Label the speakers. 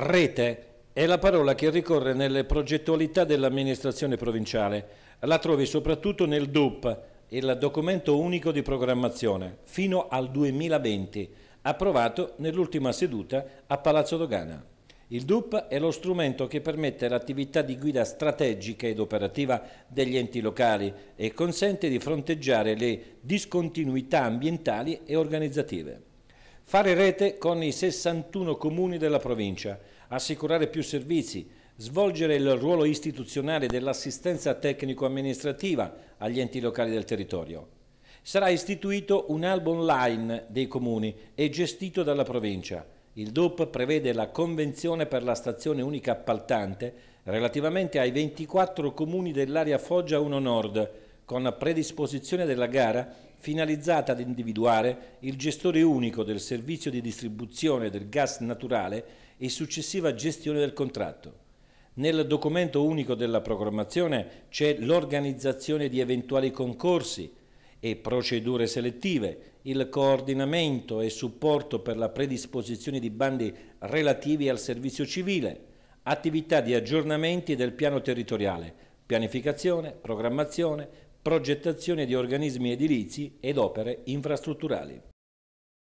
Speaker 1: Rete è la parola che ricorre nelle progettualità dell'amministrazione provinciale. La trovi soprattutto nel DUP, il documento unico di programmazione, fino al 2020, approvato nell'ultima seduta a Palazzo Dogana. Il DUP è lo strumento che permette l'attività di guida strategica ed operativa degli enti locali e consente di fronteggiare le discontinuità ambientali e organizzative. Fare rete con i 61 comuni della provincia, assicurare più servizi, svolgere il ruolo istituzionale dell'assistenza tecnico-amministrativa agli enti locali del territorio. Sarà istituito un albo online dei comuni e gestito dalla provincia. Il DOP prevede la convenzione per la stazione unica appaltante relativamente ai 24 comuni dell'area Foggia 1 Nord, con la predisposizione della gara finalizzata ad individuare il gestore unico del servizio di distribuzione del gas naturale e successiva gestione del contratto. Nel documento unico della programmazione c'è l'organizzazione di eventuali concorsi e procedure selettive, il coordinamento e supporto per la predisposizione di bandi relativi al servizio civile, attività di aggiornamenti del piano territoriale, pianificazione, programmazione, progettazione di organismi edilizi ed opere infrastrutturali.